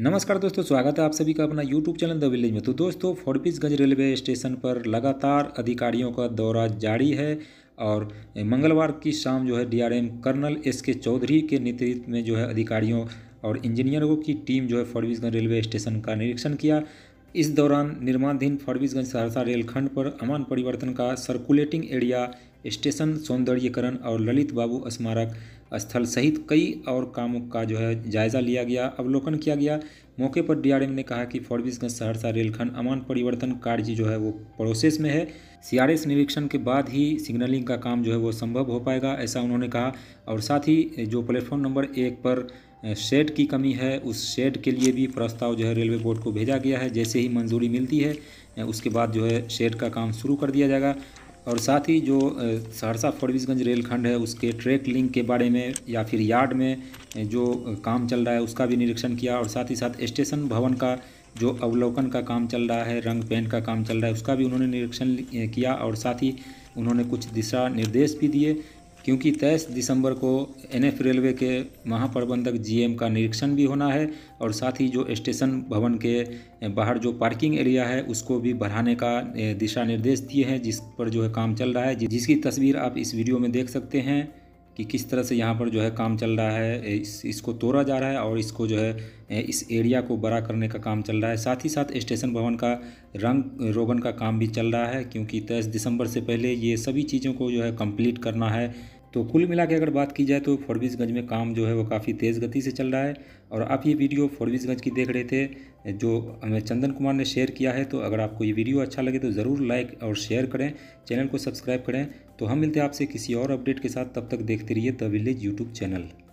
नमस्कार दोस्तों स्वागत है आप सभी का अपना यूट्यूब चैनल द विलेज में तो दोस्तों फोरबिसगंज रेलवे स्टेशन पर लगातार अधिकारियों का दौरा जारी है और मंगलवार की शाम जो है डीआरएम कर्नल एस के चौधरी के नेतृत्व में जो है अधिकारियों और इंजीनियरों की टीम जो है फोरबिसगंज रेलवे स्टेशन का निरीक्षण किया इस दौरान निर्माणधीन फरबिसगंज सहरसा रेलखंड पर अमान परिवर्तन का सर्कुलेटिंग एरिया स्टेशन सौंदर्यकरण और ललित बाबू स्मारक स्थल सहित कई और कामों का जो है जायजा लिया गया अवलोकन किया गया मौके पर डीआरएम ने कहा कि फॉरबिसगंज सहरसा रेलखंड अमान परिवर्तन कार्य जो है वो प्रोसेस में है सीआरएस निरीक्षण के बाद ही सिग्नलिंग का काम जो है वो संभव हो पाएगा ऐसा उन्होंने कहा और साथ ही जो प्लेटफॉर्म नंबर एक पर शेड की कमी है उस शेड के लिए भी प्रस्ताव जो है रेलवे बोर्ड को भेजा गया है जैसे ही मंजूरी मिलती है उसके बाद जो है शेड का काम शुरू कर दिया जाएगा और साथ ही जो सहरसा फोरबीसगंज रेलखंड है उसके ट्रैक लिंक के बारे में या फिर यार्ड में जो काम चल रहा है उसका भी निरीक्षण किया और साथ ही साथ स्टेशन भवन का जो अवलोकन का काम चल रहा है रंग पेंट का काम चल रहा है उसका भी उन्होंने निरीक्षण किया और साथ ही उन्होंने कुछ दिशा निर्देश भी दिए क्योंकि तेईस दिसंबर को एनएफ रेलवे के महाप्रबंधक जीएम का निरीक्षण भी होना है और साथ ही जो स्टेशन भवन के बाहर जो पार्किंग एरिया है उसको भी बढ़ाने का दिशा निर्देश दिए हैं जिस पर जो है काम चल रहा है जिसकी तस्वीर आप इस वीडियो में देख सकते हैं कि किस तरह से यहाँ पर जो है काम चल रहा है इस इसको तोड़ा जा रहा है और इसको जो है इस एरिया को बड़ा करने का काम चल रहा है साथ ही साथ स्टेशन भवन का रंग रोगन का काम भी चल रहा है क्योंकि तेईस दिसंबर से पहले ये सभी चीज़ों को जो है कंप्लीट करना है तो कुल मिला के अगर बात की जाए तो फॉरबिसगंज में काम जो है वो काफ़ी तेज़ गति से चल रहा है और आप ये वीडियो फॉरबिसगंज की देख रहे थे जो हमें चंदन कुमार ने शेयर किया है तो अगर आपको ये वीडियो अच्छा लगे तो ज़रूर लाइक और शेयर करें चैनल को सब्सक्राइब करें तो हम मिलते हैं आपसे किसी और अपडेट के साथ तब तक देखते रहिए द विलेज यूट्यूब चैनल